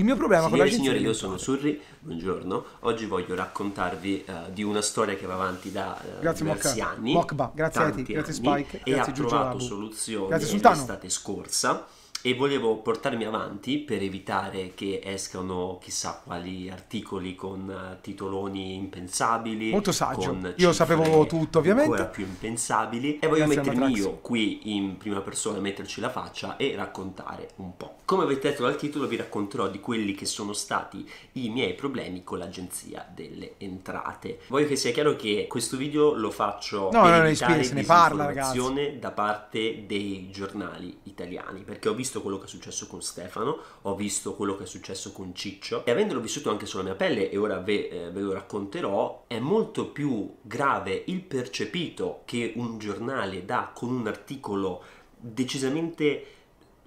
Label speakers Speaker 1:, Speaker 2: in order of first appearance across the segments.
Speaker 1: Il mio problema signori, con la signori, io sono Surri, buongiorno. Oggi voglio raccontarvi uh, di una storia che va avanti da uh, grazie, diversi Mokka. anni. Mokba, grazie a te, grazie Spike, e grazie ha trovato soluzione l'estate scorsa e volevo portarmi avanti per evitare che escano chissà quali articoli con eh, titoloni impensabili. Molto saggio. Io sapevo tutto, ovviamente. Ancora più impensabili. E voglio Grazie mettermi io qui in prima persona, metterci la faccia e raccontare un po'. Come avete detto dal titolo, vi racconterò di quelli che sono stati i miei problemi con l'agenzia delle entrate. Voglio che sia chiaro che questo video lo faccio no, per no, evitare no, se ne parla, da parte dei giornali italiani, perché ho visto visto quello che è successo con Stefano, ho visto quello che è successo con Ciccio e avendolo vissuto anche sulla mia pelle e ora ve, eh, ve lo racconterò, è molto più grave il percepito che un giornale dà con un articolo decisamente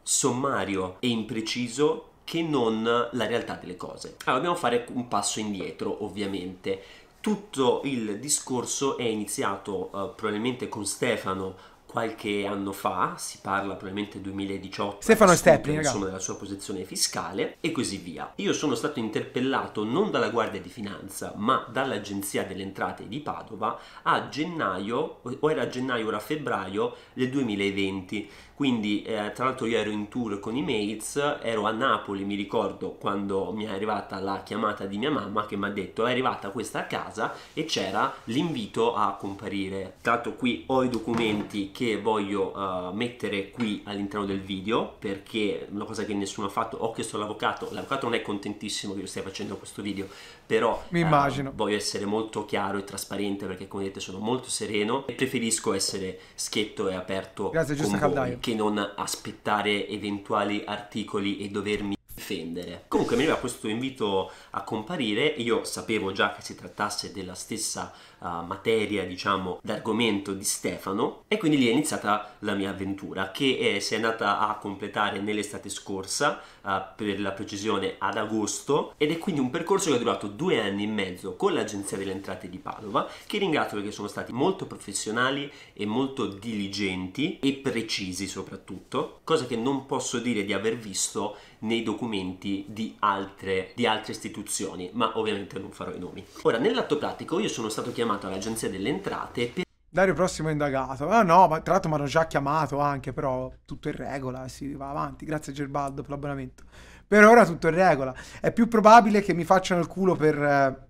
Speaker 1: sommario e impreciso che non la realtà delle cose. Allora dobbiamo fare un passo indietro ovviamente tutto il discorso è iniziato eh, probabilmente con Stefano qualche anno fa, si parla probabilmente 2018, Stefano Stepping, insomma, della sua posizione fiscale e così via. Io sono stato interpellato non dalla Guardia di Finanza, ma dall'Agenzia delle Entrate di Padova a gennaio, o era gennaio, ora febbraio del 2020. Quindi, eh, tra l'altro, io ero in tour con i mates, ero a Napoli, mi ricordo quando mi è arrivata la chiamata di mia mamma che mi ha detto: È arrivata questa a casa e c'era l'invito a comparire. Tra l'altro, qui ho i documenti che che voglio uh, mettere qui all'interno del video perché una cosa che nessuno ha fatto ho chiesto all'avvocato l'avvocato non è contentissimo che io stia facendo questo video però mi eh, immagino uh, voglio essere molto chiaro e trasparente perché come vedete sono molto sereno e preferisco essere schietto e aperto Grazie, con voi, che non aspettare eventuali articoli e dovermi difendere. Comunque mi aveva questo invito a comparire e io sapevo già che si trattasse della stessa uh, materia, diciamo, d'argomento di Stefano e quindi lì è iniziata la mia avventura che eh, si è andata a completare nell'estate scorsa, uh, per la precisione ad agosto ed è quindi un percorso che è durato due anni e mezzo con l'Agenzia delle Entrate di Padova che ringrazio perché sono stati molto professionali e molto diligenti e precisi soprattutto, cosa che non posso dire di aver visto nei documenti di altre, di altre istituzioni, ma ovviamente non farò i nomi. Ora, nell'atto pratico io sono stato chiamato all'agenzia delle entrate per
Speaker 2: Dario Prossimo indagato. Ah no, ma tra l'altro mi hanno già chiamato anche, però tutto in regola, si va avanti. Grazie Gerbaldo per l'abbonamento. Per ora tutto in regola. È più probabile che mi facciano il culo per eh,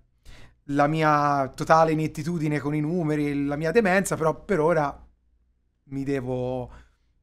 Speaker 2: la mia totale inettitudine con i numeri, la mia demenza, però per ora mi devo...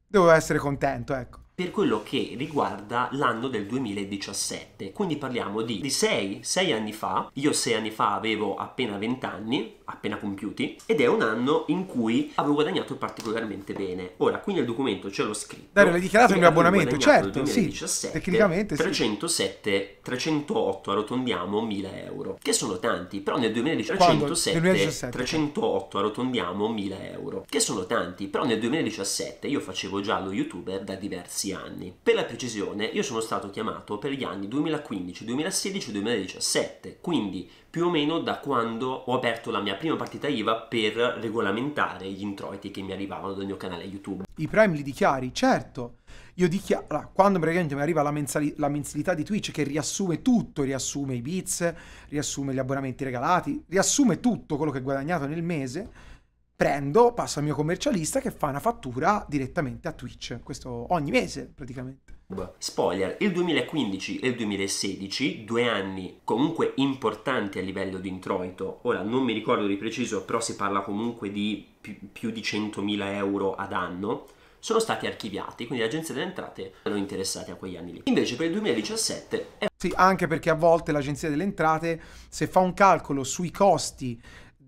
Speaker 2: devo essere contento, ecco
Speaker 1: per quello che riguarda l'anno del 2017. Quindi parliamo di 6, anni fa, io 6 anni fa avevo appena 20 anni, appena compiuti, ed è un anno in cui avevo guadagnato particolarmente bene. Ora, qui nel documento ce l'ho scritto. Dario, l'hai dichiarato il mio abbonamento, certo, 2017, sì, tecnicamente 307, 308, arrotondiamo, 1000 euro, che sono tanti, però nel 2017, 2017, 308, arrotondiamo, 1000 euro, che sono tanti, però nel 2017 io facevo già lo youtuber da diversi diversi anni. Per la precisione, io sono stato chiamato per gli anni 2015, 2016 e 2017, quindi più o meno da quando ho aperto la mia prima partita IVA per regolamentare gli introiti che mi arrivavano dal mio canale YouTube.
Speaker 2: I prime li dichiari, certo. Io dichiaro, quando praticamente mi arriva la, mensali- la, mensilità di Twitch che riassume tutto, riassume i bits, riassume gli abbonamenti regalati, riassume tutto quello che ho guadagnato nel mese, prendo, passo al mio commercialista che fa una fattura direttamente a Twitch, questo ogni mese praticamente.
Speaker 1: Spoiler, il 2015 e il 2016, due anni comunque importanti a livello di introito, ora non mi ricordo di preciso, però si parla comunque di più, di 100.000 euro ad anno, sono stati archiviati, quindi le agenzie delle entrate erano interessate a quegli anni lì. Invece per il 2017
Speaker 2: è... Sì, anche perché a volte l'agenzia delle entrate, se fa un calcolo sui costi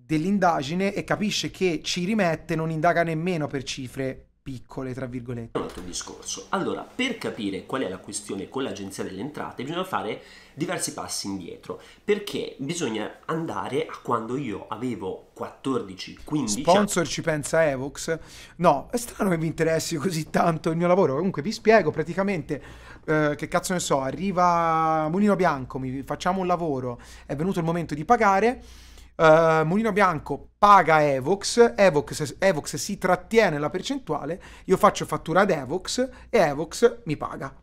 Speaker 2: dell'indagine e capisce che ci rimette, non indaga nemmeno per cifre piccole, tra virgolette. Un
Speaker 1: altro discorso. Allora, per capire qual è la questione con l'agenzia delle entrate, bisogna fare diversi passi indietro, perché bisogna andare a quando io avevo 14, 15 Sponsor
Speaker 2: ci pensa Evox? No, è strano che mi interessi così tanto il mio lavoro. Comunque vi spiego, praticamente, eh, che cazzo ne so, arriva Mulino Bianco, mi, facciamo un lavoro, è venuto il momento di pagare Uh, Mulino Bianco paga Evox, Evox, Evox si trattiene la percentuale, io faccio fattura ad Evox e Evox mi paga.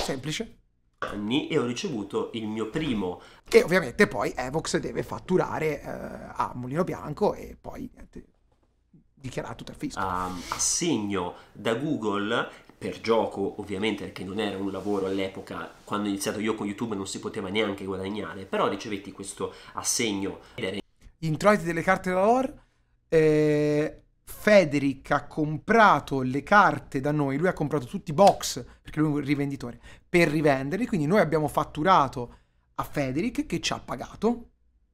Speaker 1: Semplice. Anni e ho ricevuto il mio primo. E ovviamente poi Evox deve
Speaker 2: fatturare uh, a Mulino Bianco e poi niente,
Speaker 1: dichiarare tutto al fisco. Um, assegno da Google per gioco ovviamente perché non era un lavoro all'epoca quando ho iniziato io con YouTube non si poteva neanche guadagnare però ricevetti questo assegno
Speaker 2: introiti delle carte da lore eh, Federic ha comprato le carte da noi lui ha comprato tutti i box perché lui è un rivenditore per rivenderli quindi noi abbiamo fatturato a Federic che ci ha pagato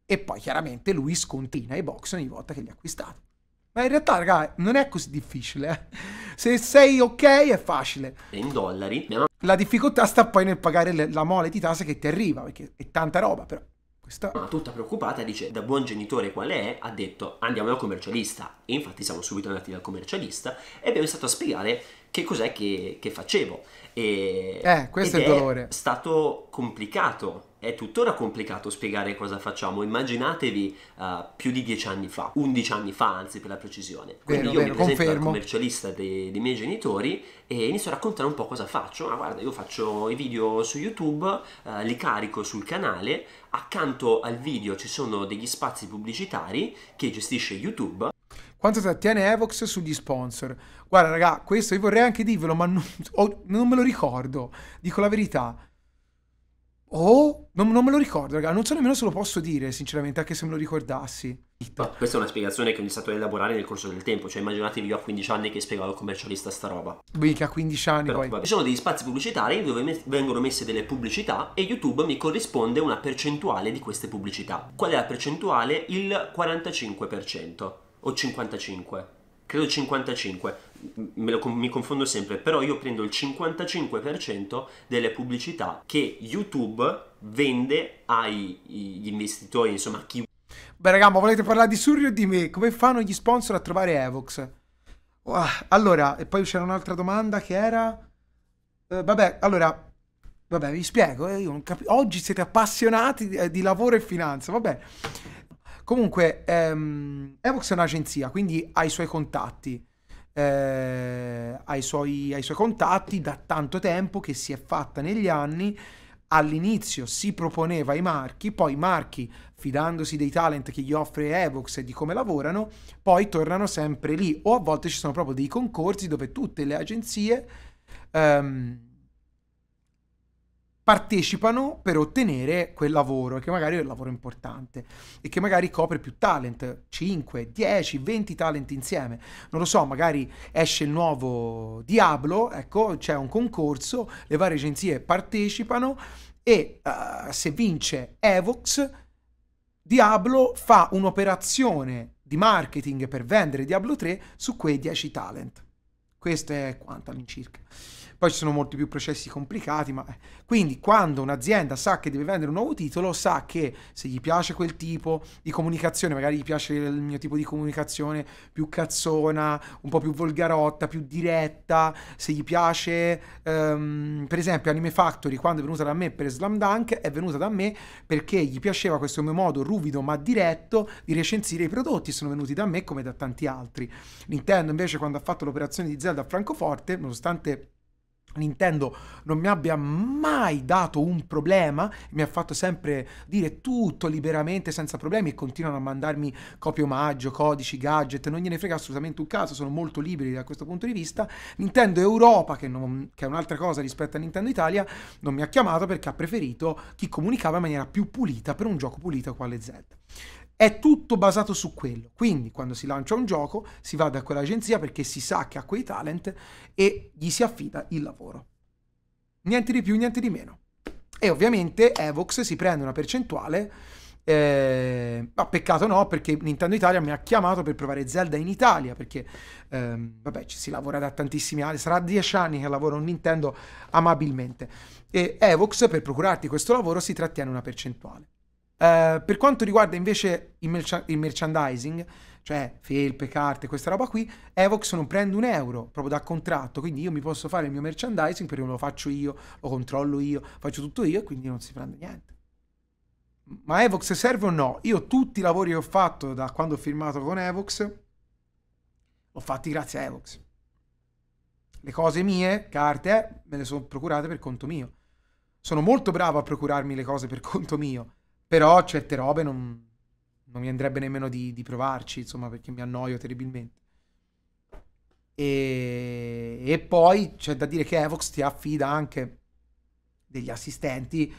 Speaker 2: e poi chiaramente lui scontina i box ogni volta che li ha acquistati ma in realtà, raga, non è così difficile. Eh. Se sei ok è facile.
Speaker 1: In dollari.
Speaker 2: La difficoltà sta poi nel pagare le, la mole di tasse che ti arriva, perché è tanta roba, però.
Speaker 1: Questa... Ma tutta preoccupata dice, da buon genitore qual è, ha detto andiamo dal commercialista. E infatti siamo subito andati dal commercialista e abbiamo iniziato a spiegare che cos'è che, che, facevo. E, eh, questo è il dolore. È stato complicato è tuttora complicato spiegare cosa facciamo. Immaginatevi uh, più di dieci anni fa, undici anni fa, anzi, per la precisione. Quindi vero, io vero, mi presento confermo. al commercialista dei, dei, miei genitori e inizio a raccontare un po' cosa faccio. Ma guarda, io faccio i video su YouTube, uh, li carico sul canale. Accanto al video ci sono degli spazi pubblicitari che gestisce YouTube
Speaker 2: quanto attiene Evox sugli sponsor. Guarda, raga, questo io vorrei anche dirvelo, ma non, oh, non, me lo ricordo. Dico la verità. Oh, non, non me lo ricordo, ragazzi. Non so nemmeno se lo posso dire, sinceramente, anche se me lo ricordassi.
Speaker 1: Ma questa è una spiegazione che ho iniziato stato elaborare nel corso del tempo. Cioè, immaginatevi io a 15 anni che spiegavo al commercialista sta roba.
Speaker 2: Mica a 15 anni Però, poi. Vabbè. Ci sono degli
Speaker 1: spazi pubblicitari dove me- vengono messe delle pubblicità e YouTube mi corrisponde una percentuale di queste pubblicità. Qual è la percentuale? Il 45% o 55% credo 55, lo, mi confondo sempre, però io prendo il 55% delle pubblicità che YouTube vende agli investitori, insomma, chi...
Speaker 2: Beh, raga, ma volete parlare di Surrio o di me? Come fanno gli sponsor a trovare Evox? Allora, e poi c'era un'altra domanda che era... Eh, vabbè, allora... Vabbè, vi spiego, eh, cap- oggi siete appassionati di, eh, di lavoro e finanza, vabbè. Comunque, ehm, Evox è un'agenzia, quindi ha i suoi contatti. Eh, ha, i suoi, ha i suoi contatti da tanto tempo che si è fatta negli anni all'inizio si proponeva ai marchi, poi i marchi, fidandosi dei talent che gli offre Evox e di come lavorano, poi tornano sempre lì o a volte ci sono proprio dei concorsi dove tutte le agenzie um, partecipano per ottenere quel lavoro, che magari è un lavoro importante e che magari copre più talent, 5, 10, 20 talent insieme. Non lo so, magari esce il nuovo Diablo, ecco, c'è un concorso, le varie agenzie partecipano e uh, se vince Evox, Diablo fa un'operazione di marketing per vendere Diablo 3 su quei 10 talent. Questo è quanto all'incirca poi ci sono molti più processi complicati, ma eh, quindi quando un'azienda sa che deve vendere un nuovo titolo, sa che se gli piace quel tipo di comunicazione, magari gli piace il mio tipo di comunicazione più cazzona, un po' più volgarotta, più diretta, se gli piace um, per esempio Anime Factory, quando è venuta da me per Slam Dunk, è venuta da me perché gli piaceva questo mio modo ruvido ma diretto di recensire i prodotti, sono venuti da me come da tanti altri. Nintendo invece quando ha fatto l'operazione di Zelda a Francoforte, nonostante Nintendo non mi abbia mai dato un problema, mi ha fatto sempre dire tutto liberamente senza problemi e continuano a mandarmi copie omaggio, codici, gadget, non gliene frega assolutamente un caso, sono molto liberi da questo punto di vista. Nintendo Europa, che, non, che è un'altra cosa rispetto a Nintendo Italia, non mi ha chiamato perché ha preferito chi comunicava in maniera più pulita per un gioco pulito quale Z. È tutto basato su quello. Quindi quando si lancia un gioco si va da quell'agenzia perché si sa che ha quei talent e gli si affida il lavoro. Niente di più, niente di meno. E ovviamente Evox si prende una percentuale eh, ma peccato no, perché Nintendo Italia mi ha chiamato per provare Zelda in Italia, perché ehm, vabbè, ci si lavora da tantissimi anni, sarà dieci anni che lavoro a Nintendo amabilmente. E Evox, per procurarti questo lavoro, si trattiene una percentuale. Eh, per quanto riguarda invece il, merch- il, merchandising, cioè felpe, carte, questa roba qui, Evox non prende un euro proprio da contratto, quindi io mi posso fare il mio merchandising perché lo faccio io, lo controllo io, faccio tutto io e quindi non si prende niente. Ma Evox serve o no? Io tutti i lavori che ho fatto da quando ho firmato con Evox, l'ho fatti grazie a Evox. Le cose mie, carte, me le sono procurate per conto mio. Sono molto bravo a procurarmi le cose per conto mio però certe robe non, non mi andrebbe nemmeno di, di, provarci, insomma, perché mi annoio terribilmente. E, e poi c'è da dire che Evox ti affida anche degli assistenti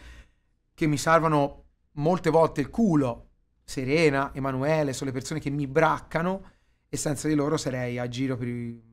Speaker 2: che mi salvano molte volte il culo. Serena, Emanuele, sono le persone che mi braccano e senza di loro sarei a giro per i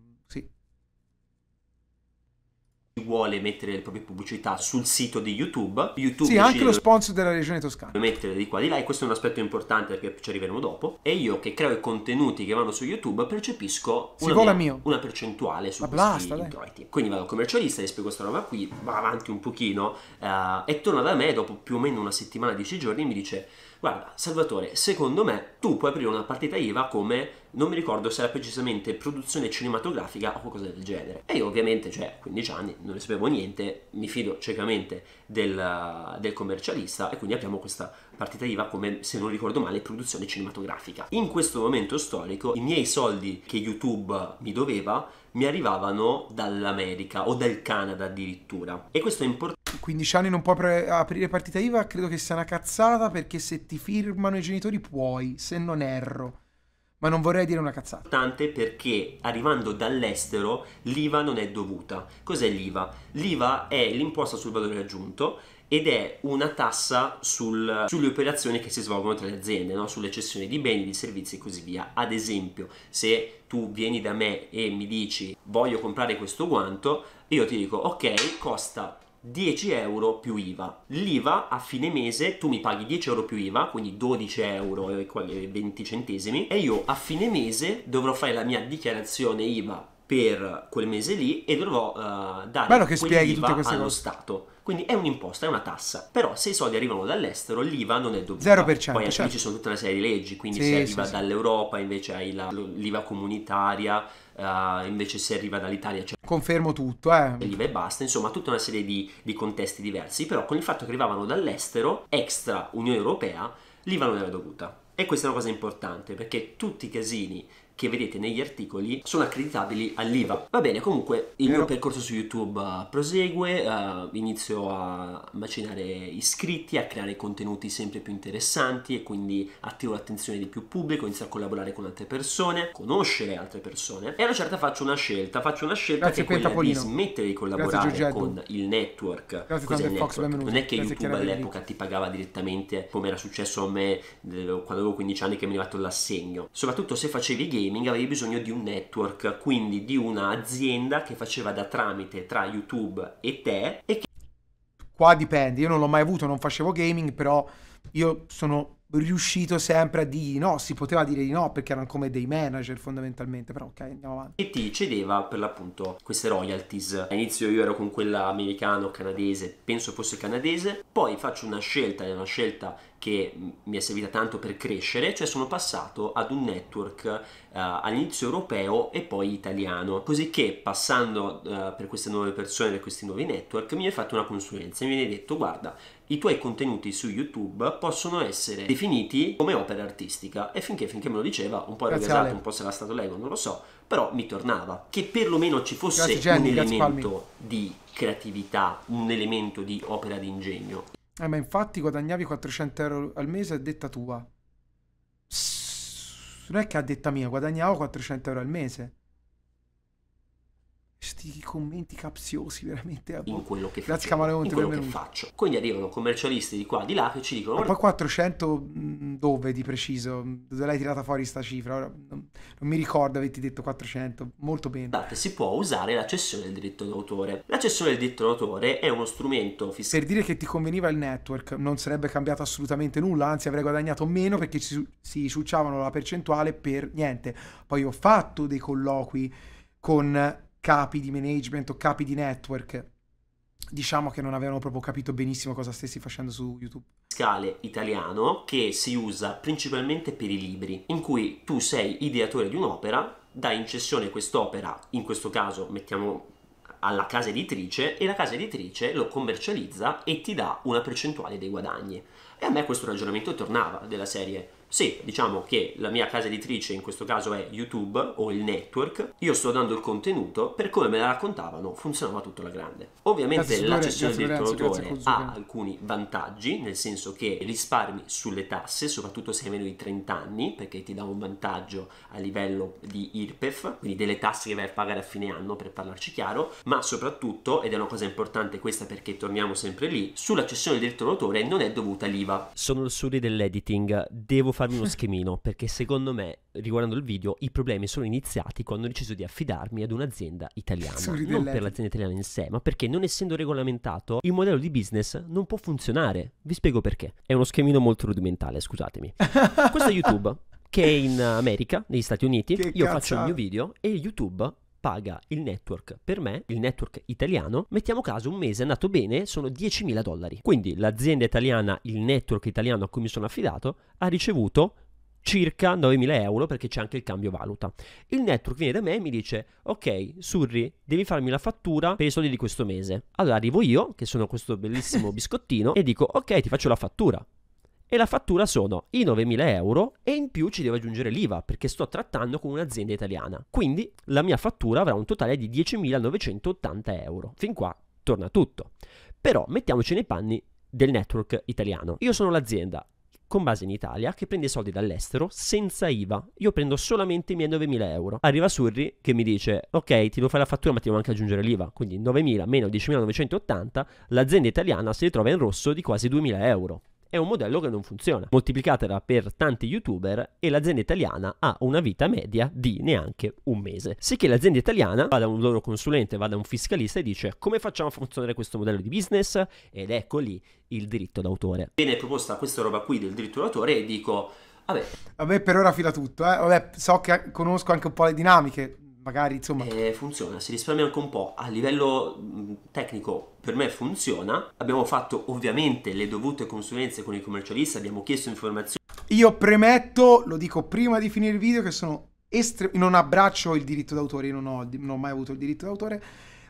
Speaker 1: vuole mettere le proprie pubblicità sul sito di YouTube. YouTube sì, anche lo
Speaker 2: sponsor della regione toscana.
Speaker 1: Mettere di qua di là e questo è un aspetto importante perché ci arriveremo dopo. E io che creo i contenuti che vanno su YouTube percepisco una, mia, una percentuale su Ma questi blasta, introiti. Quindi vado al commercialista, gli spiego questa roba qui, va avanti un pochino uh, e torna da me dopo più o meno una settimana, dieci giorni e mi dice guarda Salvatore, secondo me tu puoi aprire una partita IVA come non mi ricordo se era precisamente produzione cinematografica o qualcosa del genere. E io ovviamente, cioè, a 15 anni, non ne sapevo niente, mi fido ciecamente del, del commercialista e quindi abbiamo questa partita IVA come, se non ricordo male, produzione cinematografica. In questo momento storico i miei soldi che YouTube mi doveva mi arrivavano dall'America o dal Canada addirittura. E questo è importante.
Speaker 2: 15 anni non puoi pre- aprire partita IVA, credo che sia una cazzata perché se ti firmano i genitori puoi, se non erro ma non vorrei dire una cazzata.
Speaker 1: Tante perché arrivando dall'estero l'IVA non è dovuta. Cos'è l'IVA? L'IVA è l'imposta sul valore aggiunto ed è una tassa sul, sulle operazioni che si svolgono tra le aziende, no? sulle cessioni di beni, di servizi e così via. Ad esempio, se tu vieni da me e mi dici voglio comprare questo guanto, io ti dico ok, costa 10 euro più IVA. L'IVA a fine mese tu mi paghi 10 euro più IVA, quindi 12 euro e 20 centesimi, e io a fine mese dovrò fare la mia dichiarazione IVA per quel mese lì e dovrò uh, dare Bello che spieghi tutte allo cose. Stato. Quindi è un'imposta, è una tassa. Però se i soldi arrivano dall'estero, l'IVA non è dovuta. 0%. Poi certo. ci sono tutta una serie di leggi, quindi sì, se arriva sì, dall'Europa invece hai la, l'IVA comunitaria, uh, invece se arriva dall'Italia c'è... Cioè Confermo tutto, eh. e basta, insomma tutta una serie di, di contesti diversi, però con il fatto che arrivavano dall'estero, extra Unione Europea, l'IVA non era dovuta. E questa è una cosa importante perché tutti i casini che vedete negli articoli sono accreditabili all'IVA. Va bene, comunque il mio percorso su YouTube eh, prosegue, uh, inizio a macinare iscritti, a creare contenuti sempre più interessanti e quindi attivo l'attenzione di più pubblico, inizio a collaborare con altre persone, conoscere altre persone e a una certa faccio una scelta, faccio una scelta Grazie che è quella Polino. di smettere di collaborare Grazie, con il network. Grazie, il network? Fox, non è che Grazie, YouTube all'epoca ti pagava direttamente come era successo a me eh, quando avevo 15 anni che mi è arrivato l'assegno, soprattutto se facevi game gaming avevi bisogno di un network, quindi di un'azienda che faceva da tramite tra YouTube e te e che...
Speaker 2: Qua dipende, io non l'ho mai avuto, non facevo gaming, però io sono riuscito sempre a dire di no, si poteva dire di no perché erano come dei manager fondamentalmente, però ok, andiamo
Speaker 1: avanti. E ti cedeva per l'appunto queste royalties. All'inizio io ero con quella americano-canadese, penso fosse canadese, poi faccio una scelta, è una scelta che mi è servita tanto per crescere, cioè sono passato ad un network uh, all'inizio europeo e poi italiano, così che passando uh, per queste nuove persone, per questi nuovi network, mi viene fatta una consulenza, mi viene detto guarda, i tuoi contenuti su YouTube possono essere definiti come opera artistica e finché, finché me lo diceva un po' era gasato, un po' se sarà stato Lego, non lo so, però mi tornava che perlomeno ci fosse grazie, Jenny, un elemento di creatività, un elemento di opera d'ingegno.
Speaker 2: Eh ma infatti guadagnavi 400 euro al mese a detta tua. Non è che a detta mia guadagnavo 400 euro al mese questi commenti capziosi veramente a in quello che grazie Camaleonte quello benvenuto. che faccio
Speaker 1: quindi arrivano commercialisti di qua di là che ci dicono ma poi
Speaker 2: 400 mm, dove di preciso dove l'hai tirata fuori sta cifra Ora, mm, non, non, mi ricordo avete detto 400 molto bene
Speaker 1: Date, si può usare la cessione del diritto d'autore la cessione del diritto d'autore è uno strumento fiscale per dire
Speaker 2: che ti conveniva il network non sarebbe cambiato assolutamente nulla anzi avrei guadagnato meno perché si, si ciucciavano la percentuale per niente poi ho fatto dei colloqui con capi di management o capi di network, diciamo che non avevano proprio capito benissimo cosa stessi facendo su YouTube.
Speaker 1: Scale italiano che si usa principalmente per i libri, in cui tu sei ideatore di un'opera, dai in cessione quest'opera, in questo caso mettiamo alla casa editrice e la casa editrice lo commercializza e ti dà una percentuale dei guadagni. E a me questo ragionamento tornava della serie sì, diciamo che la mia casa editrice in questo caso è YouTube o il network, io sto dando il contenuto, per come me la raccontavano funzionava tutto alla grande. Ovviamente la cessione del autore ha alcuni vantaggi, nel senso che risparmi sulle tasse, soprattutto se hai meno di 30 anni, perché ti dà un vantaggio a livello di IRPEF, quindi delle tasse che vai a pagare a fine anno, per parlarci chiaro, ma soprattutto, ed è una cosa importante questa perché torniamo sempre lì, sulla cessione del diritto d'autore non è dovuta l'IVA. Sono il suri dell'editing, devo fare farmi uno schemino, perché secondo me, riguardando il video, i problemi sono iniziati quando ho deciso di affidarmi ad un'azienda italiana. Non per l'azienda italiana in sé, ma perché non essendo regolamentato, il modello di business non può funzionare. Vi spiego perché. È uno schemino molto rudimentale, scusatemi. Questo è YouTube. Che è in America, negli Stati Uniti, che io cazzo. faccio il mio video e YouTube paga il network per me, il network italiano, mettiamo caso un mese è andato bene, sono 10.000 dollari. Quindi l'azienda italiana, il network italiano a cui mi sono affidato, ha ricevuto circa 9.000 euro perché c'è anche il cambio valuta. Il network viene da me e mi dice ok Surri devi farmi la fattura per i soldi di questo mese. Allora arrivo io che sono questo bellissimo biscottino e dico ok ti faccio la fattura e la fattura sono i 9.000 euro e in più ci devo aggiungere l'IVA perché sto trattando con un'azienda italiana. Quindi la mia fattura avrà un totale di 10.980 euro. Fin qua torna tutto. Però mettiamoci nei panni del network italiano. Io sono l'azienda con base in Italia che prende soldi dall'estero senza IVA. Io prendo solamente i miei 9.000 euro. Arriva Surri che mi dice ok ti devo fare la fattura ma ti devo anche aggiungere l'IVA. Quindi 9.000 meno 10.980 l'azienda italiana si ritrova in rosso di quasi 2.000 euro è un modello che non funziona. Moltiplicatela per tanti youtuber e l'azienda italiana ha una vita media di neanche un mese. Sì che l'azienda italiana va da un loro consulente, va da un fiscalista e dice come facciamo a funzionare questo modello di business ed ecco lì il diritto d'autore. Viene proposta questa roba qui del diritto d'autore e dico Vabbè.
Speaker 2: Vabbè, per ora fila tutto, eh. Vabbè, so che conosco anche un po' le dinamiche
Speaker 1: magari insomma eh, funziona si risparmia anche un po' a livello mm, tecnico per me funziona abbiamo fatto ovviamente le dovute consulenze con il commercialista abbiamo chiesto informazioni
Speaker 2: io premetto lo dico prima di finire il video che sono estre- non abbraccio il diritto d'autore io non ho, non ho mai avuto il diritto d'autore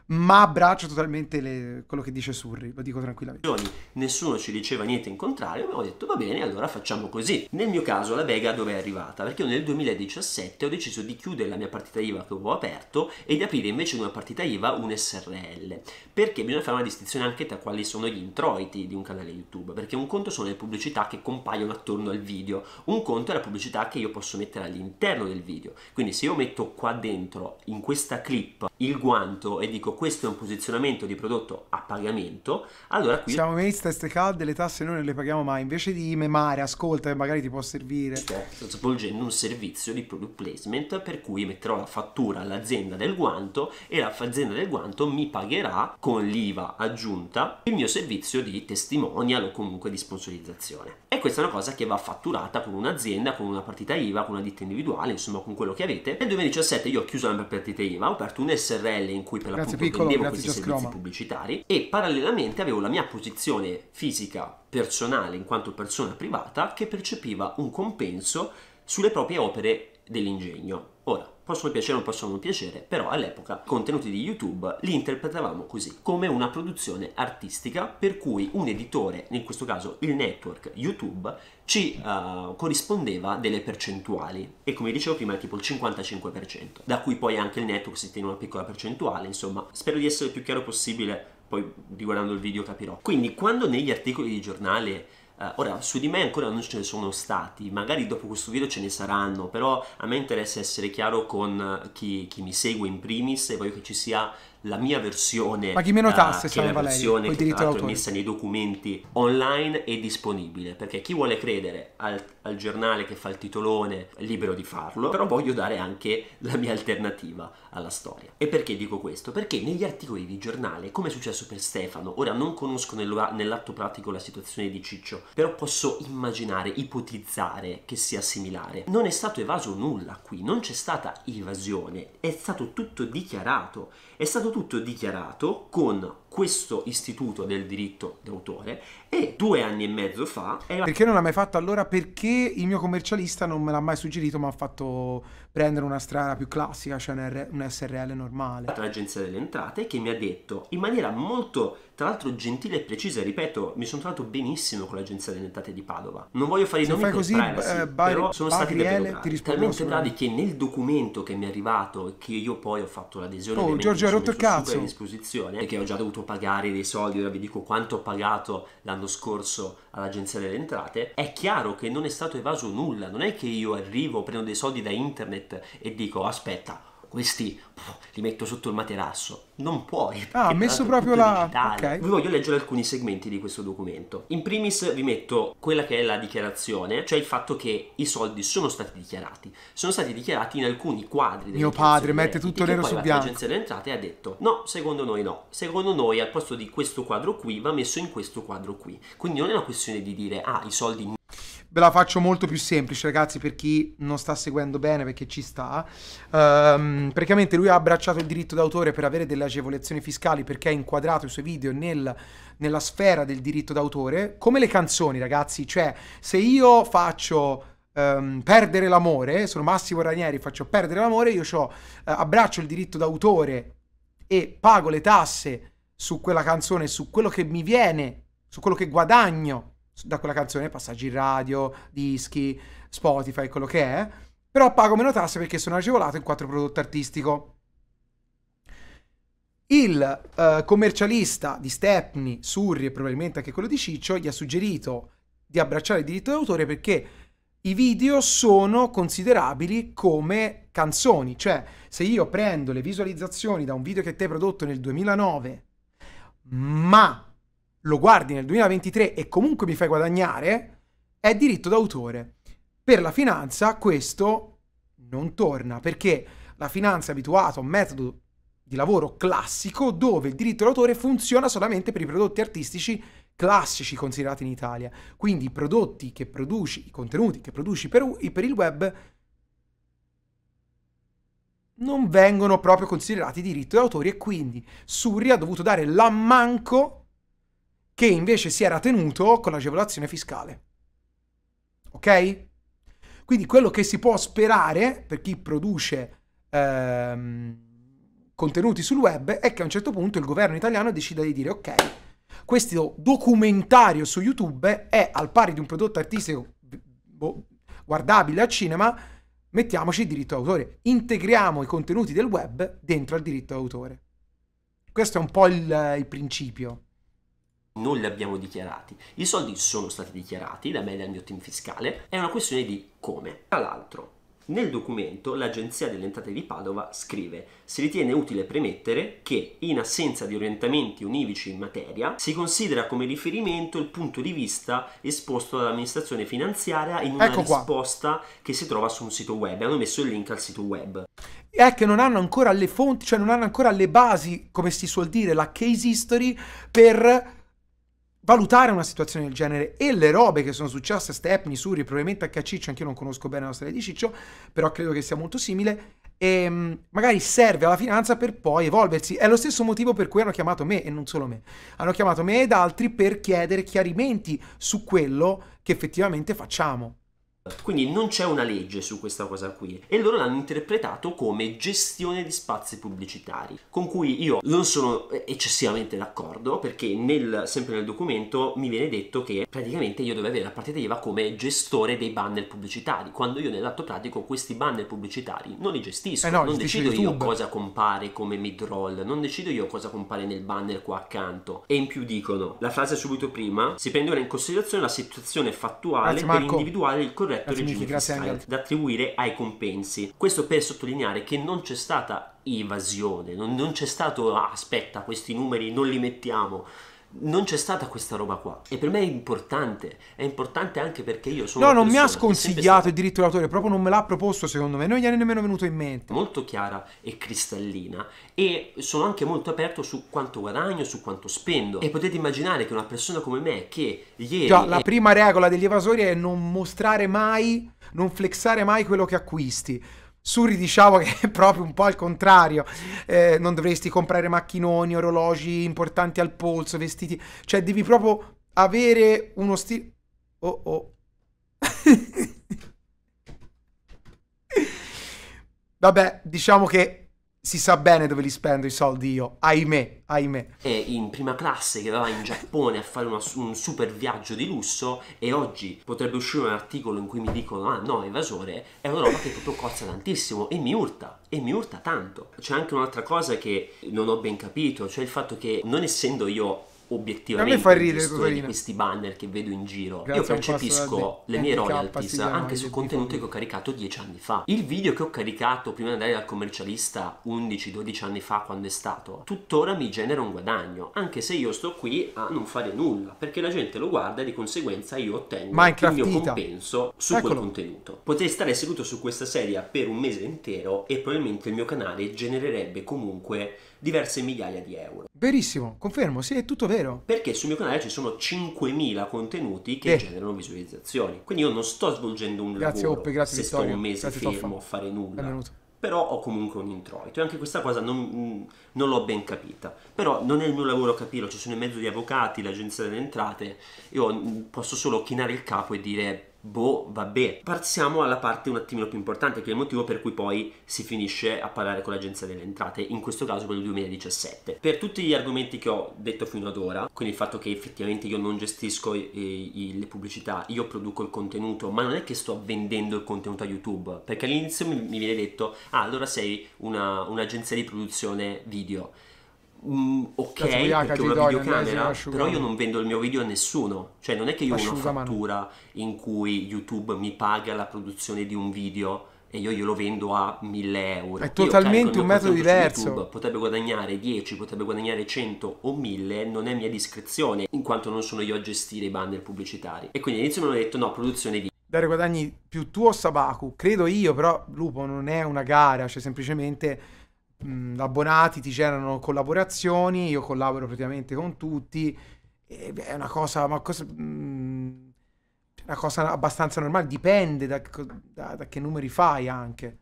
Speaker 2: ma abbraccio totalmente le, quello che dice Surri, lo dico tranquillamente.
Speaker 1: Nessuno ci diceva niente in contrario, abbiamo detto va bene, allora facciamo così. Nel mio caso la Vega dove è arrivata? Perché io nel 2017 ho deciso di chiudere la mia partita IVA che avevo aperto e di aprire invece in una partita IVA un SRL, perché bisogna fare una distinzione anche tra quali sono gli introiti di un canale YouTube, perché un conto sono le pubblicità che compaiono attorno al video, un conto è la pubblicità che io posso mettere all'interno del video. Quindi se io metto qua dentro, in questa clip, il guanto e dico questo è un posizionamento di prodotto a pagamento, allora qui... Siamo
Speaker 2: mesti a queste calde, le tasse noi non le paghiamo mai, invece di memare, ascolta magari ti può
Speaker 1: servire. Sto certo, svolgendo un servizio di product placement per cui metterò la fattura all'azienda del guanto e l'azienda del guanto mi pagherà con l'IVA aggiunta il mio servizio di testimonial o comunque di sponsorizzazione. E questa è una cosa che va fatturata con un'azienda, con una partita IVA, con una ditta individuale, insomma con quello che avete. Nel 2017 io ho chiuso la mia partita IVA, ho aperto un SRL in cui per l'appunto piccolo, vendevo questi servizi Chroma. pubblicitari e parallelamente avevo la mia posizione fisica personale in quanto persona privata che percepiva un compenso sulle proprie opere dell'ingegno. Ora, possono piacere o non possono non piacere, però all'epoca i contenuti di YouTube li interpretavamo così, come una produzione artistica per cui un editore, in questo caso il network YouTube, ci uh, corrispondeva delle percentuali e come dicevo prima è tipo il 55%, da cui poi anche il network si tiene una piccola percentuale, insomma spero di essere il più chiaro possibile, poi riguardando il video capirò. Quindi quando negli articoli di giornale Uh, ora, su di me ancora non ce ne sono stati, magari dopo questo video ce ne saranno, però a me interessa essere chiaro con chi, chi mi segue in primis e voglio che ci sia la mia versione paghi meno eh, tasse uh, la Valerio, versione che tra l'altro è messa nei documenti online e disponibile perché chi vuole credere al, al, giornale che fa il titolone è libero di farlo però voglio dare anche la mia alternativa alla storia e perché dico questo? perché negli articoli di giornale come è successo per Stefano ora non conosco nell'atto pratico la situazione di Ciccio però posso immaginare ipotizzare che sia similare non è stato evaso nulla qui non c'è stata evasione è stato tutto dichiarato è stato tutto dichiarato con questo istituto del diritto d'autore e due anni e mezzo fa...
Speaker 2: Era... Perché non l'ha mai fatto allora? Perché il mio commercialista non me l'ha mai suggerito ma ha fatto prendere una strada più classica, cioè un, R- un SRL normale.
Speaker 1: L'agenzia delle entrate che mi ha detto in maniera molto tra l'altro gentile e precisa, ripeto, mi sono trovato benissimo con l'agenzia delle entrate di Padova. Non voglio fare i nomi per così, privacy, eh, bari, però sono stati davvero bravi, talmente bravi che nel documento che mi è arrivato e che io poi ho fatto l'adesione oh, Giorgio ha rotto il cazzo a disposizione e che ho già dovuto pagare dei soldi, ora vi dico quanto ho pagato l'anno scorso all'agenzia delle entrate, è chiaro che non è stato evaso nulla, non è che io arrivo, prendo dei soldi da internet e dico aspetta questi pff, li metto sotto il materasso. Non puoi. Ah, ha messo proprio la... Okay. Vi voglio leggere alcuni segmenti di questo documento. In primis vi metto quella che è la dichiarazione, cioè il fatto che i soldi sono stati dichiarati. Sono stati dichiarati in alcuni quadri. Mio padre mette tutto nero su bianco. L'agenzia delle entrate ha detto no, secondo noi no. Secondo noi al posto di questo quadro qui va messo in questo quadro qui. Quindi non è una questione di dire ah, i soldi
Speaker 2: Ve la faccio molto più semplice, ragazzi, per chi non sta seguendo bene, perché ci sta. Um, praticamente lui ha abbracciato il diritto d'autore per avere delle agevolazioni fiscali perché ha inquadrato i suoi video nel, nella sfera del diritto d'autore. Come le canzoni, ragazzi. Cioè, se io faccio... Um, perdere l'amore, sono Massimo Ranieri, faccio perdere l'amore, io ho, uh, eh, abbraccio il diritto d'autore e pago le tasse su quella canzone, su quello che mi viene, su quello che guadagno da quella canzone passaggi radio, dischi, Spotify, quello che è, però pago meno tasse perché sono agevolato in quanto prodotto artistico. Il eh, commercialista di Stepney, Surri e probabilmente anche quello di Ciccio gli ha suggerito di abbracciare il diritto d'autore perché i video sono considerabili come canzoni, cioè se io prendo le visualizzazioni da un video che te hai prodotto nel 2009, ma lo guardi nel 2023 e comunque mi fai guadagnare, è diritto d'autore. Per la finanza questo non torna perché la finanza è abituata a un metodo di lavoro classico dove il diritto d'autore funziona solamente per i prodotti artistici classici considerati in Italia. Quindi i prodotti che produci, i contenuti che produci per, per il web non vengono proprio considerati diritto d'autore e quindi Surri ha dovuto dare l'ammanco che invece si era tenuto con l'agevolazione fiscale. Ok? Quindi quello che si può sperare per chi produce ehm, contenuti sul web è che a un certo punto il governo italiano decida di dire ok, questo documentario su YouTube è al pari di un prodotto artistico boh, guardabile al cinema, mettiamoci il diritto d'autore, integriamo i contenuti del web dentro al diritto d'autore. Questo è un po' il, il principio
Speaker 1: non li abbiamo dichiarati. I soldi sono stati dichiarati da me e dal mio team fiscale, è una questione di come. Tra l'altro, nel documento l'Agenzia delle Entrate di Padova scrive si ritiene utile premettere che in assenza di orientamenti univici in materia si considera come riferimento il punto di vista esposto dall'amministrazione finanziaria in una ecco risposta che si trova su un sito web. Hanno messo il link al sito web.
Speaker 2: È che non hanno ancora le fonti, cioè non hanno ancora le basi, come si suol dire, la case history per valutare una situazione del genere e le robe che sono successe a Stepney, Suri, probabilmente anche a Ciccio, anche io non conosco bene la storia di Ciccio, però credo che sia molto simile, e ehm, magari serve alla finanza per poi evolversi. È lo stesso motivo per cui hanno chiamato me e non solo me. Hanno chiamato me ed altri per chiedere chiarimenti su quello che effettivamente facciamo.
Speaker 1: Quindi non c'è una legge su questa cosa qui e loro l'hanno interpretato come gestione di spazi pubblicitari, con cui io non sono eh, eccessivamente d'accordo perché nel, sempre nel documento mi viene detto che praticamente io dovevo avere la partita IVA come gestore dei banner pubblicitari, quando io nell'atto pratico questi banner pubblicitari non li gestisco, eh no, non decido YouTube. io cosa compare come mid-roll, non decido io cosa compare nel banner qua accanto e in più dicono la frase subito prima si prende ora in considerazione la situazione fattuale Grazie, per individuare il corretto rettori giudiziari da attribuire ai compensi. Questo per sottolineare che non c'è stata evasione, non, non c'è stato ah, aspetta questi numeri non li mettiamo, non c'è stata questa roba qua e per me è importante è importante anche perché io sono no non mi ha
Speaker 2: sconsigliato il diritto d'autore proprio non me l'ha proposto secondo me non gli è nemmeno venuto in mente
Speaker 1: molto chiara e cristallina e sono anche molto aperto su quanto guadagno su quanto spendo e potete immaginare che una persona come me che ieri già è... la prima
Speaker 2: regola degli evasori è non mostrare mai non flexare mai quello che acquisti Suri diciamo che è proprio un po' al contrario, eh, non dovresti comprare macchinoni, orologi importanti al polso, vestiti, cioè devi proprio avere uno stile... Oh oh. Vabbè, diciamo che si sa bene dove li spendo i soldi io, ahimè, ahimè.
Speaker 1: È in prima classe che va in Giappone a fare una, un super viaggio di lusso e oggi potrebbe uscire un articolo in cui mi dicono ah no, evasore, è una roba che proprio costa tantissimo e mi urta, e mi urta tanto. C'è anche un'altra cosa che non ho ben capito, cioè il fatto che non essendo io obiettivamente fa ridere, di questi banner che vedo in giro, Grazie io percepisco le eh, mie royalties anche su contenuti che ho caricato dieci anni fa. Il video che ho caricato prima di andare dal commercialista 11-12 anni fa, quando è stato, tuttora mi genera un guadagno, anche se io sto qui a non fare nulla, perché la gente lo guarda e di conseguenza io ottengo Minecraft il mio compenso su Eccolo. quel contenuto. Potrei stare seduto su questa serie per un mese intero e probabilmente il mio canale genererebbe comunque diverse migliaia di euro.
Speaker 2: Verissimo, confermo, sì, è tutto vero.
Speaker 1: Perché sul mio canale ci sono 5.000 contenuti che eh. generano visualizzazioni. Quindi io non sto svolgendo un grazie, lavoro Oppe, grazie, se Vittorio. sto un mese grazie, fermo toffa. a fare nulla. Benvenuto però ho comunque un introito e anche questa cosa non, non, l'ho ben capita. Però non è il mio lavoro capirlo, ci sono in mezzo gli avvocati, l'agenzia delle entrate, io posso solo chinare il capo e dire boh, vabbè. Passiamo alla parte un attimino più importante, che è il motivo per cui poi si finisce a parlare con l'Agenzia delle Entrate, in questo caso per il 2017. Per tutti gli argomenti che ho detto fino ad ora, quindi il fatto che effettivamente io non gestisco i, eh, i, le pubblicità, io produco il contenuto, ma non è che sto vendendo il contenuto a YouTube, perché all'inizio mi, mi viene detto, ah, allora sei una, un'agenzia di produzione video Mm, ok, perché ho una videocamera, però io non vendo il mio video a nessuno. Cioè, non è che io ho una fattura in cui YouTube mi paga la produzione di un video e io glielo vendo a 1000 euro. È totalmente un metodo diverso. YouTube, potrebbe guadagnare 10, potrebbe guadagnare 100 o 1000, non è mia discrezione, in quanto non sono io a gestire i banner pubblicitari. E quindi all'inizio mi hanno detto no, produzione di dare guadagni
Speaker 2: più tu o Sabaku. Credo io, però Lupo non è una gara, cioè semplicemente mh, abbonati ti generano collaborazioni, io collaboro praticamente con tutti, è una cosa, una cosa, mh, una cosa abbastanza normale, dipende da, da, da che numeri fai anche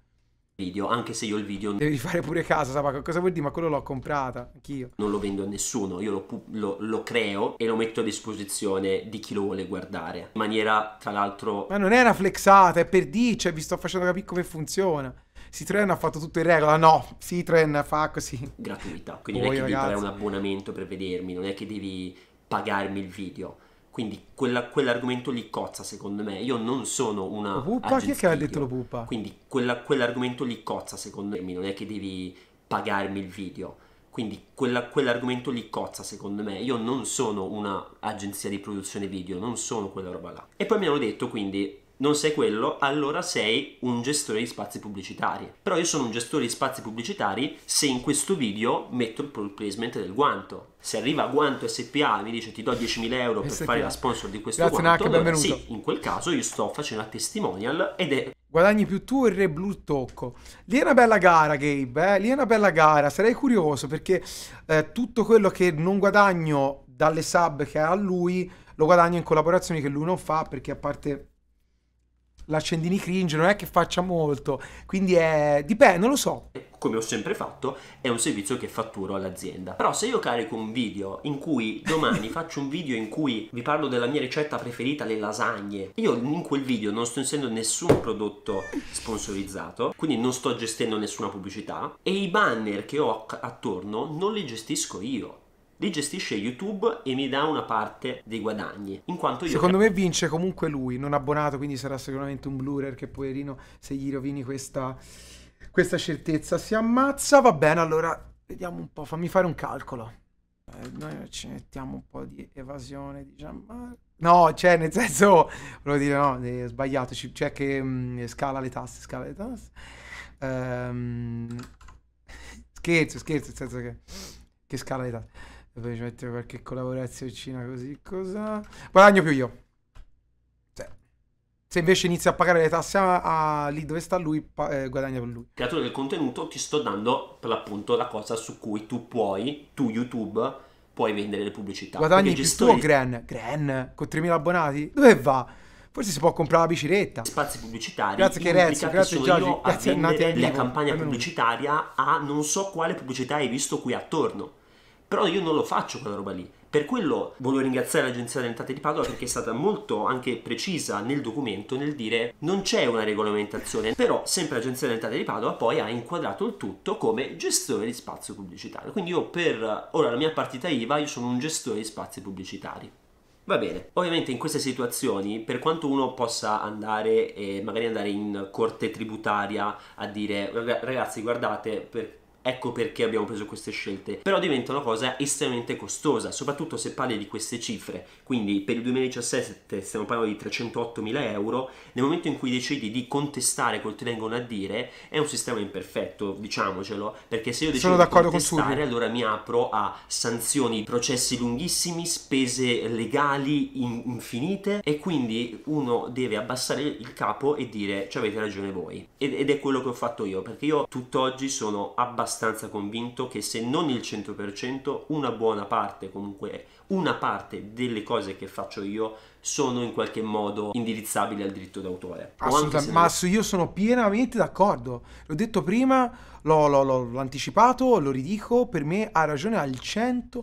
Speaker 1: video, anche se io il video... Devi fare pure caso,
Speaker 2: Sapa, cosa vuol dire? Ma quello l'ho comprata, anch'io.
Speaker 1: Non lo vendo a nessuno, io lo, lo, lo, creo e lo metto a disposizione di chi lo vuole guardare. In maniera, tra l'altro...
Speaker 2: Ma non è una flexata, è per dire, cioè vi sto facendo capire come funziona. Citroen ha fatto tutto in regola, no, Citroen fa così. Gratuita, quindi Voi, non è che ragazzi. devi pagare un
Speaker 1: abbonamento per vedermi, non è che devi pagarmi il video. Quindi quella, quell'argomento lì cozza, secondo me. Io non sono una. Pupa? Chi è che ha detto
Speaker 2: lo pupa? Quindi
Speaker 1: quella, quell'argomento lì cozza, secondo me. Non è che devi pagarmi il video. Quindi quella, quell'argomento lì cozza, secondo me. Io non sono una agenzia di produzione video, non sono quella roba là. E poi mi hanno detto quindi non sei quello, allora sei un gestore di spazi pubblicitari. Però io sono un gestore di spazi pubblicitari se in questo video metto il product placement del guanto. Se arriva Guanto SPA e mi dice ti do 10.000 euro per SPA. fare la sponsor di questo Grazie guanto, Naka, allora, sì, in quel caso io sto facendo la testimonial ed è...
Speaker 2: Guadagni più tu il Re Blu tocco. Lì è una bella gara, Gabe, eh? lì è una bella gara. Sarei curioso perché eh, tutto quello che non guadagno dalle sub che ha lui lo guadagno in collaborazioni che lui non fa perché a parte l'accendini cringe non è che faccia molto, quindi è... dipende, non lo so.
Speaker 1: Come ho sempre fatto, è un servizio che fatturo all'azienda. Però se io carico un video in cui domani faccio un video in cui vi parlo della mia ricetta preferita, le lasagne, io in quel video non sto inserendo nessun prodotto sponsorizzato, quindi non sto gestendo nessuna pubblicità e i banner che ho attorno non li gestisco io li gestisce YouTube e mi dà una parte dei guadagni. In quanto io. Secondo me
Speaker 2: vince comunque lui, non abbonato, quindi sarà sicuramente un blurer che poverino se gli rovini questa, questa certezza si ammazza. Va bene, allora vediamo un po', fammi fare un calcolo. Eh, noi ci mettiamo un po' di evasione di No, cioè, nel senso, volevo dire, no, è sbagliato, cioè che mh, mm, scala le tasse, scala le tasse. Ehm, scherzo, scherzo, nel senso che, che scala le tasse. E poi ci mettere qualche collaborazioncina
Speaker 1: così, cosa. Guadagno
Speaker 2: più io. Cioè, se invece inizia a pagare le tasse a, a lì dove sta lui, pa- eh, guadagna per lui.
Speaker 1: Creatore del contenuto, ti sto dando per l'appunto la cosa su cui tu puoi, tu YouTube, puoi vendere le pubblicità. Guadagni più gestori... tu
Speaker 2: Gran? Gran? Con 3.000 abbonati? Dove va? Forse si può comprare la bicicletta. Spazi
Speaker 1: pubblicitari. Grazie che Renzo, grazie Giorgio, grazie a Nati La campagna pubblicitaria a non so quale pubblicità hai visto qui attorno però io non lo faccio quella roba lì. Per quello voglio ringraziare l'Agenzia delle Entrate di Padova perché è stata molto anche precisa nel documento nel dire non c'è una regolamentazione, però sempre l'Agenzia delle Entrate di Padova poi ha inquadrato il tutto come gestore di spazio pubblicitario. Quindi io per ora la mia partita IVA io sono un gestore di spazi pubblicitari. Va bene, ovviamente in queste situazioni, per quanto uno possa andare e magari andare in corte tributaria a dire ragazzi guardate per ecco perché abbiamo preso queste scelte, però diventa una cosa estremamente costosa, soprattutto se parli di queste cifre, quindi per il 2017 stiamo parlando di 308.000 euro, nel momento in cui decidi di contestare quel ti vengono a dire è un sistema imperfetto, diciamocelo, perché se io decido di contestare allora mi apro a sanzioni, processi lunghissimi, spese legali in- infinite e quindi uno deve abbassare il capo e dire ci avete ragione voi ed, ed è quello che ho fatto io perché io tutt'oggi sono abbastanza abbastanza convinto che se non il 100%, una buona parte, comunque una parte delle cose che faccio io sono in qualche modo indirizzabili al diritto d'autore. Assolutamente, ma non... io
Speaker 2: sono pienamente d'accordo. L'ho detto prima, l'ho, l'ho, l'ho anticipato, lo ridico, per me ha ragione al 100%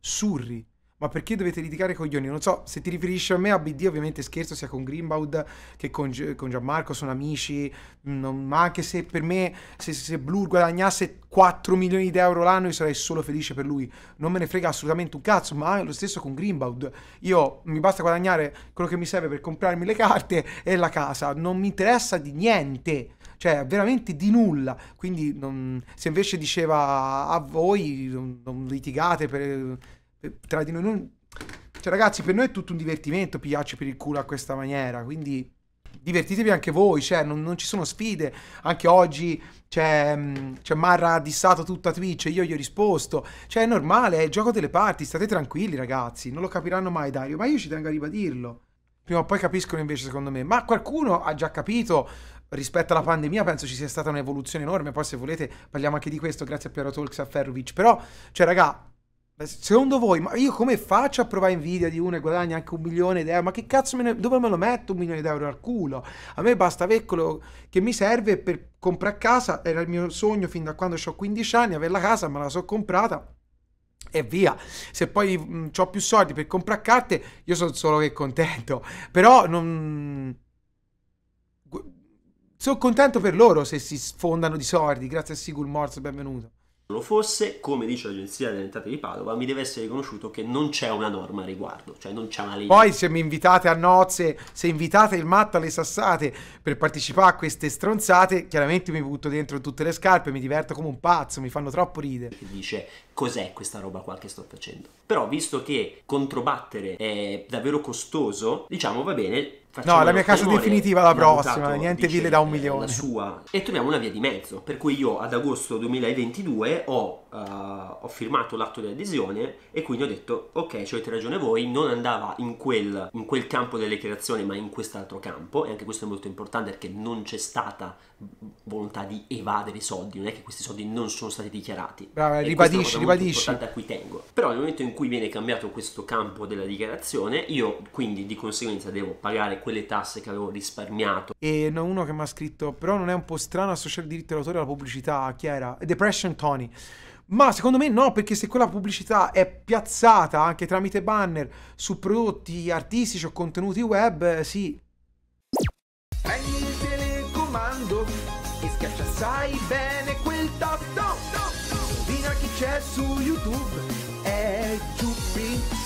Speaker 2: Surri. Ma perché dovete litigare coglioni? Non so, se ti riferisci a me, a BD ovviamente scherzo sia con Greenbaud che con, con Gianmarco, sono amici, mm, non, ma anche se per me, se, se Blur guadagnasse 4 milioni di euro l'anno io sarei solo felice per lui, non me ne frega assolutamente un cazzo, ma lo stesso con Greenbaud, io mi basta guadagnare quello che mi serve per comprarmi le carte e la casa, non mi interessa di niente cioè veramente di nulla. Quindi non, se invece diceva a voi non, non litigate per, eh, tra di noi non... Cioè ragazzi, per noi è tutto un divertimento pigliarci per il culo a questa maniera, quindi divertitevi anche voi, cioè non, non ci sono sfide, anche oggi c'è, cioè, Marra ha dissato tutta Twitch e io gli ho risposto, cioè è normale, è il gioco delle parti, state tranquilli ragazzi, non lo capiranno mai Dario, ma io ci tengo a ribadirlo. Prima o poi capiscono invece secondo me, ma qualcuno ha già capito, rispetto alla pandemia penso ci sia stata un'evoluzione enorme, poi se volete parliamo anche di questo, grazie a Piero Talks a Ferrovic, però cioè raga Secondo voi, ma io come faccio a provare invidia di uno e guadagno anche un milione di euro? Ma che cazzo me ne, dove me lo metto un milione di euro al culo? A me basta quello che mi serve per comprare casa, era il mio sogno fin da quando ho 15 anni, avere la casa, me la sono comprata e via. Se poi mh, mm, ho più soldi per comprare carte, io sono solo che contento. Però non... Sono contento per loro se si sfondano di soldi, grazie a Sigul Morse, benvenuto
Speaker 1: lo fosse, come dice l'Agenzia delle Entrate di Padova, mi deve essere riconosciuto che non c'è una norma a riguardo, cioè non c'è una legge. Poi se
Speaker 2: mi invitate a nozze, se invitate il matto alle sassate per partecipare a queste stronzate, chiaramente mi butto dentro tutte le scarpe, mi diverto come
Speaker 1: un pazzo, mi fanno troppo ridere. Che dice cos'è questa roba qua che sto facendo. Però visto che controbattere è davvero costoso, diciamo va bene, no, la mia casa definitiva la prossima, niente ville da un eh, milione. La sua. E troviamo una via di mezzo, per cui io ad agosto 2022 ho, uh, ho firmato l'atto di adesione e quindi ho detto, ok, ci avete ragione voi, non andava in quel, in quel campo delle creazioni ma in quest'altro campo, e anche questo è molto importante perché non c'è stata volontà di evadere i soldi, non è che questi soldi non sono stati dichiarati. Brava, ribadisci, ribadisci ribadisci. importante a cui tengo. Però nel momento in cui viene cambiato questo campo della dichiarazione, io quindi di conseguenza devo pagare quelle tasse che avevo risparmiato.
Speaker 2: E uno che mi ha scritto, però non è un po' strano associare il diritto d'autore alla pubblicità, chi era? Depression Tony. Ma secondo me no, perché se quella pubblicità è piazzata anche tramite banner su prodotti artistici o contenuti web, eh, sì. Prendi il telecomando e schiaccia sai bene quel tasto su é YouTube, é Jupim.